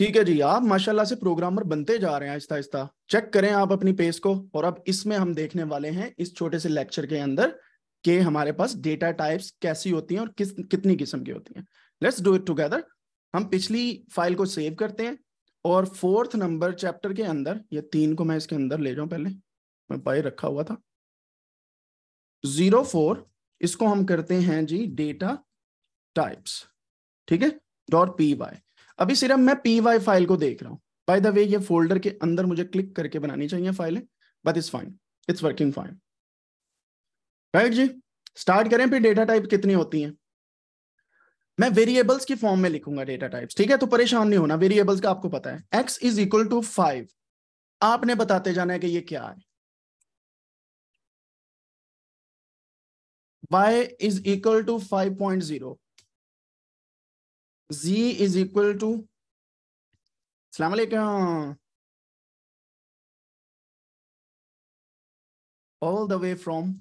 ठीक है जी आप माशाल्लाह से प्रोग्रामर बनते जा रहे हैं आहिस्ता आहिस्ता चेक करें आप अपनी पेस को और अब इसमें हम देखने वाले हैं इस छोटे से लेक्चर के अंदर के हमारे पास डेटा टाइप्स कैसी होती हैं और किस कितनी किस्म की होती हैं लेट्स डू इट टुगेदर हम पिछली फाइल को सेव करते हैं और फोर्थ नंबर चैप्टर के अंदर ये तीन को मैं इसके अंदर ले जाऊं पहले मैं बाई रखा हुआ था जीरो फोर इसको हम करते हैं जी डेटा टाइप्स ठीक है डॉट पी वाई अभी सिर्फ मैं पी वाई फाइल को देख रहा हूँ बाई द वे ये फोल्डर के अंदर मुझे क्लिक करके बनानी चाहिए फाइलें but it's fine it's working fine right जी स्टार्ट करें फिर डेटा टाइप कितनी होती है मैं वेरिएबल्स की फॉर्म में लिखूंगा डेटा टाइप्स ठीक है तो परेशान नहीं होना वेरिएबल्स का आपको पता है X is equal to five आपने बताते जाना है कि ये क्या है y is equal to five point zero z is equal to alaikum all the way from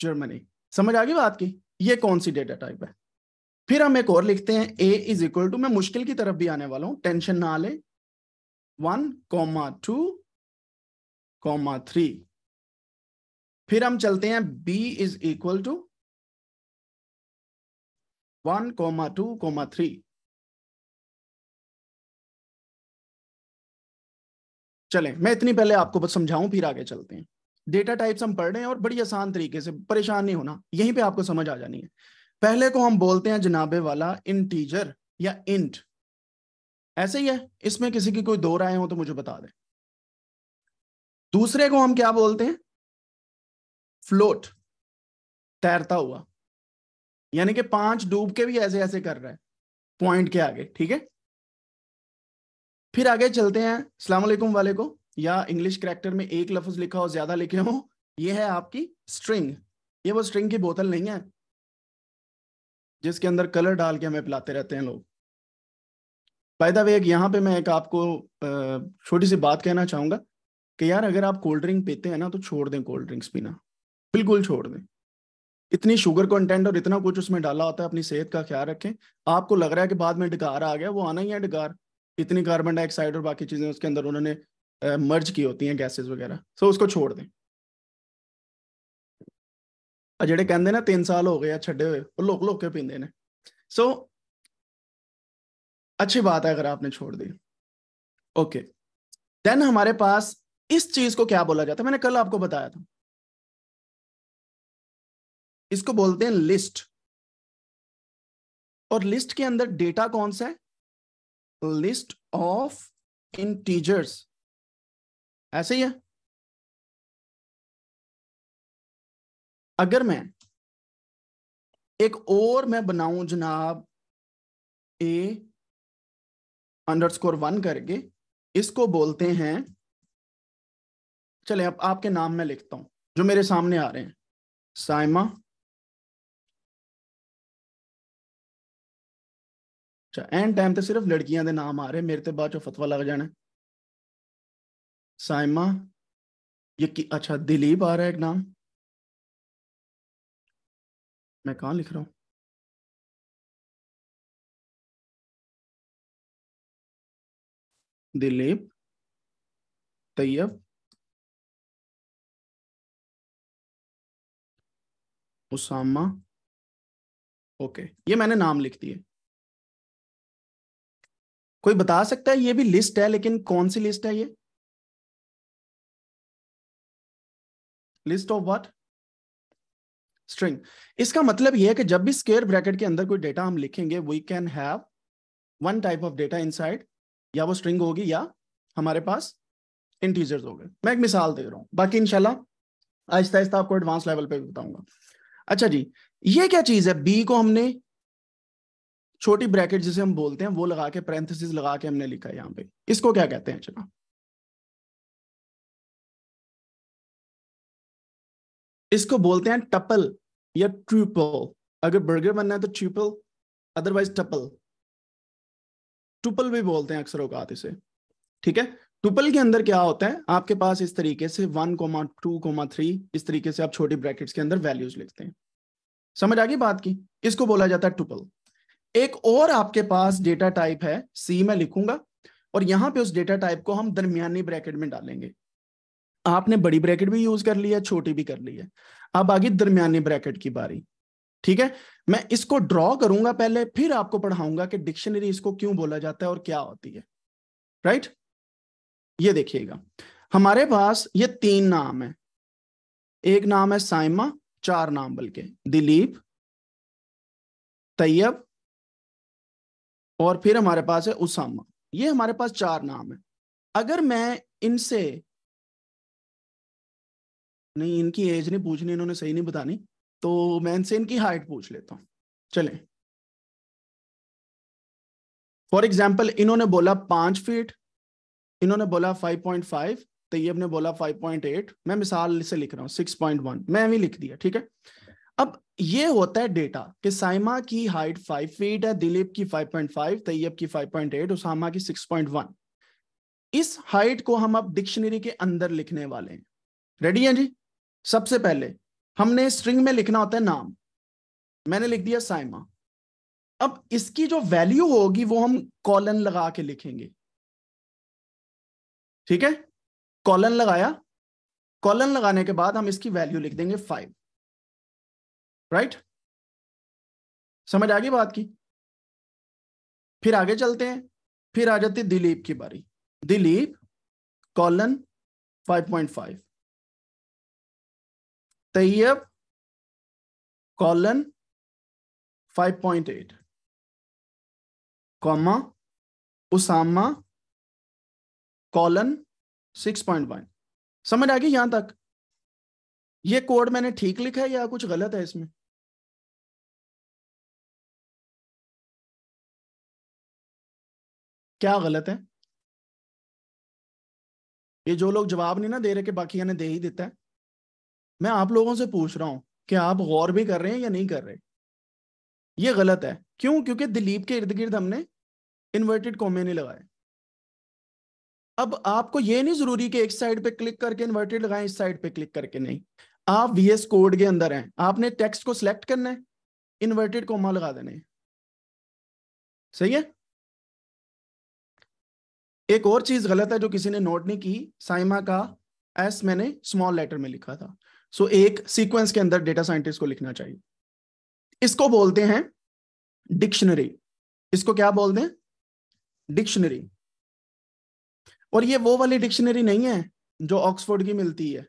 Germany समझ आ गई बात की ये कौन सी डेटा टाइप है फिर हम एक और लिखते हैं ए इज इक्वल टू मैं मुश्किल की तरफ भी आने वाला हूं टेंशन ना ले one comma two comma three फिर हम चलते हैं b is equal to one comma two comma three चलें मैं इतनी पहले आपको बस समझाऊं फिर आगे चलते हैं डेटा टाइप्स हम पढ़ रहे हैं और बड़ी आसान तरीके से परेशान नहीं होना यहीं पे आपको समझ आ जानी है पहले को हम बोलते हैं जनाबे वाला इंटीजर या इंट ऐसे ही है इसमें किसी की कोई दो राय हो तो मुझे बता दें दूसरे को हम क्या बोलते हैं फ्लोट तैरता हुआ यानी कि पांच डूब के भी ऐसे ऐसे कर रहा है पॉइंट के आगे ठीक है फिर आगे चलते हैं सलामकुम वाले को या इंग्लिश करेक्टर में एक लफ्ज लिखा हो ज्यादा लिखे हो ये है आपकी स्ट्रिंग ये वो स्ट्रिंग की बोतल नहीं है जिसके अंदर कलर डाल के हमें पिलाते रहते हैं लोग बाय द वे एक यहाँ पे मैं एक आपको छोटी सी बात कहना चाहूंगा कि यार अगर आप कोल्ड ड्रिंक पीते हैं ना तो छोड़ दें कोल्ड ड्रिंक्स पीना बिल्कुल छोड़ दें इतनी शुगर कंटेंट और इतना कुछ उसमें डाला होता है अपनी सेहत का ख्याल रखें आपको लग रहा है कि बाद में डिगार आ गया वो आना ही है डिगार इतनी कार्बन डाइऑक्साइड और बाकी चीजें उसके अंदर उन्होंने मर्ज की होती हैं गैसेस वगैरह सो उसको छोड़ दें जेडे ਕਹਿੰਦੇ ना तीन साल हो गए छे हुए लोग लोग के पीते हैं सो ਨੇ अच्छी बात है अगर आपने छोड़ दी ओके देन हमारे पास इस चीज को क्या बोला जाता है मैंने कल आपको बताया था इसको बोलते हैं लिस्ट और लिस्ट के अंदर डेटा कौन सा है लिस्ट ऑफ इंटीजर्स ऐसे ही है अगर मैं एक और मैं बनाऊं जनाब ए अंडरस्कोर वन करके इसको बोलते हैं चले अब आपके नाम में लिखता हूं जो मेरे सामने आ रहे हैं साइमा ਅੱਛਾ ਐਨ ਟਾਈਮ ਤੇ ਸਿਰਫ ਲੜਕੀਆਂ ਦੇ ਨਾਮ ਆ ਰਹੇ मेरे ਤੇ बाद चो ਫਤਵਾ लग ਜਾਣਾ साइमा ये कि अच्छा दिलीप आ रहा है एक नाम मैं कहा लिख रहा हूं दिलीप तैयब उसामा ओके ये मैंने नाम लिख दिए कोई बता सकता है ये भी लिस्ट है लेकिन कौन सी लिस्ट है ये लिस्ट ऑफ व्हाट स्ट्रिंग इसका मतलब ये है कि जब भी स्केयर ब्रैकेट के अंदर कोई डेटा हम लिखेंगे we can have one type of data in या वो स्ट्रिंग होगी या हमारे पास इंटीजर्स हो गए मैं एक मिसाल दे रहा हूं बाकी इनशाला आहिस्ता आहिस्ता आपको एडवांस लेवल पे भी बताऊंगा अच्छा जी ये क्या चीज है बी को हमने छोटी ब्रैकेट जिसे हम बोलते हैं वो लगा के पैरेंथेसिस लगा के हमने लिखा है यहाँ पे इसको क्या कहते हैं जनाब इसको बोलते हैं टपल या ट्यूपल अगर बर्गर बनना है तो ट्यूपल अदरवाइज टपल टुपल भी बोलते हैं अक्सर औकात इसे ठीक है टुपल के अंदर क्या होता है आपके पास इस तरीके से one comma two comma three इस तरीके से आप छोटी ब्रैकेट्स के अंदर वैल्यूज लिखते हैं समझ आ गई बात की इसको बोला जाता है टुपल एक और आपके पास डेटा टाइप है सी में लिखूंगा और यहां पे उस डेटा टाइप को हम दरमियानी ब्रैकेट में डालेंगे आपने बड़ी ब्रैकेट भी यूज कर ली है छोटी भी कर ली है अब आगे दरमियानी ब्रैकेट की बारी ठीक है मैं इसको ड्रॉ करूंगा पहले फिर आपको पढ़ाऊंगा कि डिक्शनरी इसको क्यों बोला जाता है और क्या होती है राइट ये देखिएगा हमारे पास ये तीन नाम है एक नाम है साइमा चार नाम बल्कि दिलीप तैयब और फिर हमारे पास है उसामा ये हमारे पास चार नाम है अगर मैं इनसे नहीं इनकी एज नहीं पूछनी इन्होंने सही नहीं बतानी तो मैं इनसे इनकी हाइट पूछ लेता हूं चले फॉर एग्जाम्पल इन्होंने बोला पांच फीट इन्होंने बोला फाइव पॉइंट फाइव तैयब ने बोला फाइव पॉइंट एट मैं मिसाल से लिख रहा हूँ सिक्स पॉइंट वन मैं भी लिख दिया ठीक है अब ये होता है डेटा कि साइमा की हाइट फाइव फीट है दिलीप की 5.5 तैयब की 5.8 उसामा की 6.1 इस हाइट को हम अब डिक्शनरी के अंदर लिखने वाले हैं रेडी हैं जी सबसे पहले हमने स्ट्रिंग में लिखना होता है नाम मैंने लिख दिया साइमा अब इसकी जो वैल्यू होगी वो हम कॉलन लगा के लिखेंगे ठीक है कॉलन लगाया कॉलन लगाने के बाद हम इसकी वैल्यू लिख देंगे फाइव राइट समझ आ गई बात की फिर आगे चलते हैं फिर आ जाती दिलीप की बारी Dilip colon 5.5 Taiyab colon 5.8 comma Usama colon 6.1 समझ आ गई यहां तक ये कोड मैंने ठीक लिखा है या कुछ गलत है इसमें क्या गलत है ये जो लोग जवाब नहीं ना दे रहे कि बाकी ने दे ही देता है मैं आप लोगों से पूछ रहा हूं कि आप गौर भी कर रहे हैं या नहीं कर रहे ये गलत है क्यों क्योंकि दिलीप के इर्द गिर्द हमने इन्वर्टेड कॉमे नहीं लगाए अब आपको ये नहीं जरूरी कि एक साइड पे क्लिक करके इन्वर्टेड लगाए इस साइड पे क्लिक करके नहीं आप वीएस कोड के अंदर हैं आपने टेक्स्ट को सिलेक्ट करना है इन्वर्टेड कॉमा लगा देना है सही है एक और चीज गलत है जो किसी ने नोट नहीं की साइमा का एस मैंने स्मॉल लेटर में लिखा था सो so, एक सीक्वेंस के अंदर डेटा साइंटिस्ट को लिखना चाहिए इसको बोलते हैं डिक्शनरी इसको क्या बोलते हैं डिक्शनरी और ये वो वाली डिक्शनरी नहीं है जो ऑक्सफोर्ड की मिलती है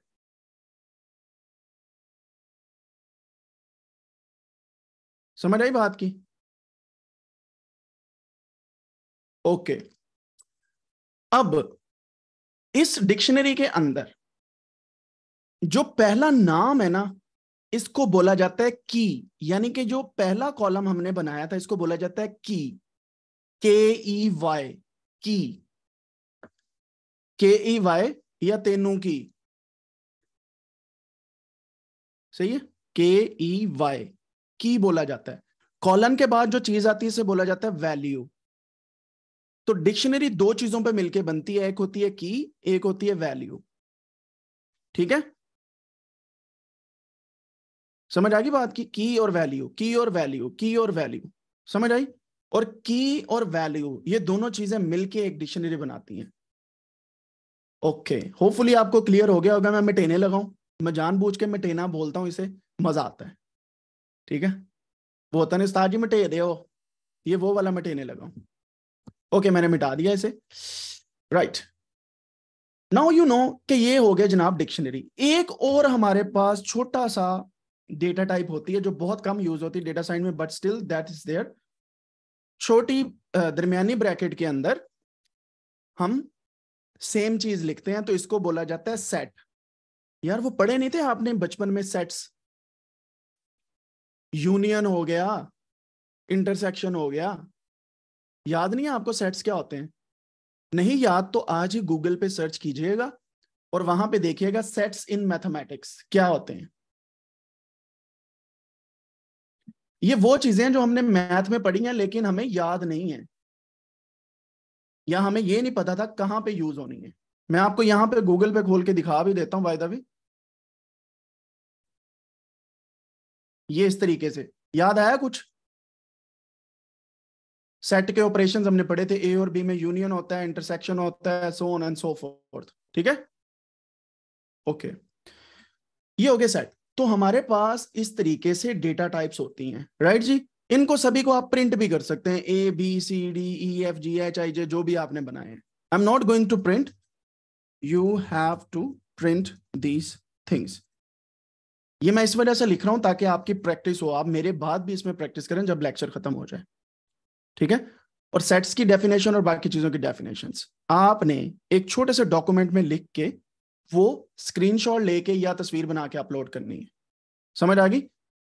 समझ आई बात की ओके okay. अब इस डिक्शनरी के अंदर जो पहला नाम है ना इसको बोला जाता है की यानी कि जो पहला कॉलम हमने बनाया था इसको बोला जाता है की के ई वाई की के ई वाई या तेनू की सही है के ई वाई की बोला जाता है कॉलम के बाद जो चीज आती है इसे बोला जाता है वैल्यू तो डिक्शनरी दो चीजों पे मिलके बनती है एक होती है की एक होती है वैल्यू ठीक है समझ आ गई बात की की और वैल्यू की और वैल्यू की और वैल्यू समझ आई और की और वैल्यू ये दोनों चीजें मिलके एक डिक्शनरी बनाती हैं ओके होपफुली आपको क्लियर हो गया होगा मैं मिटेने लगाऊं मैं जानबूझ के मिटेना बोलता हूं इसे मजा आता है ठीक है वो होता नहीं उस्ताद जी मिटे दे ये वो वाला मिटेने लगाऊ ओके मैंने मिटा दिया इसे राइट नाउ यू नो कि ये हो गया जनाब डिक्शनरी एक और हमारे पास छोटा सा डेटा टाइप होती है जो बहुत कम यूज होती है डेटा साइंस में but still that is there छोटी दरमियानी ब्रैकेट के अंदर हम सेम चीज लिखते हैं तो इसको बोला जाता है सेट यार वो पढ़े नहीं थे आपने बचपन में सेट्स यूनियन हो गया इंटरसेक्शन हो गया याद नहीं है आपको सेट्स क्या होते हैं नहीं याद तो आज ही गूगल पे सर्च कीजिएगा और वहां पे देखिएगा सेट्स इन मैथमेटिक्स क्या होते हैं ये वो चीजें जो हमने मैथ में पढ़ी हैं लेकिन हमें याद नहीं है या हमें ये नहीं पता था कहां पे यूज होनी है मैं आपको यहां पे गूगल पे खोल के दिखा भी देता हूं वायदा भी ये इस तरीके से याद आया कुछ सेट के ऑपरेशंस हमने पढ़े थे ए और बी में यूनियन होता है इंटरसेक्शन होता है so on and so forth ठीक है ओके ये हो गया सेट तो हमारे पास इस तरीके से डेटा टाइप्स होती हैं राइट जी इनको सभी को आप प्रिंट भी कर सकते हैं A B C D E F G H I J जो भी आपने बनाए हैं I am not going to print you have to print these things ये मैं इस वजह से लिख रहा हूं ताकि आपकी प्रैक्टिस हो आप मेरे बाद भी इसमें प्रैक्टिस करें जब लेक्चर खत्म हो जाए ठीक है और सेट्स की डेफिनेशन और बाकी चीजों की डेफिनेशन आपने एक छोटे से डॉक्यूमेंट में लिख के वो स्क्रीनशॉट लेके या तस्वीर बना के अपलोड करनी है समझ आ गई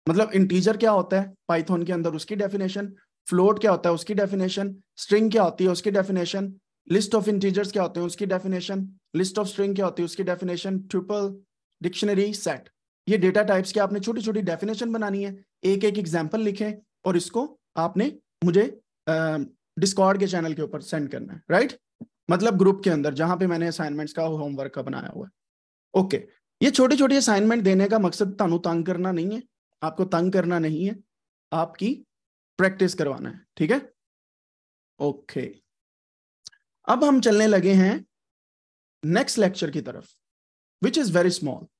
मतलब इंटीजर क्या होता है पाइथन के अंदर उसकी डेफिनेशन फ्लोट क्या होता है उसकी डेफिनेशन स्ट्रिंग क्या होती है उसकी डेफिनेशन लिस्ट ऑफ इंटीजर्स क्या होते हैं उसकी डेफिनेशन लिस्ट ऑफ स्ट्रिंग क्या होती है उसकी डेफिनेशन ट्रिपल डिक्शनरी सेट ये डेटा टाइप्स की आपने छोटी छोटी डेफिनेशन बनानी है एक एक एग्जाम्पल लिखे और इसको आपने मुझे डिस्कॉर्ड के चैनल के ऊपर सेंड करना है राइट मतलब ग्रुप के अंदर जहां पे मैंने असाइनमेंट्स का होमवर्क का बनाया हुआ है ओके ये छोटी छोटी असाइनमेंट देने का मकसद तानू तंग करना नहीं है आपको तंग करना नहीं है आपकी प्रैक्टिस करवाना है ठीक है ओके अब हम चलने लगे हैं नेक्स्ट लेक्चर की तरफ विच इज वेरी स्मॉल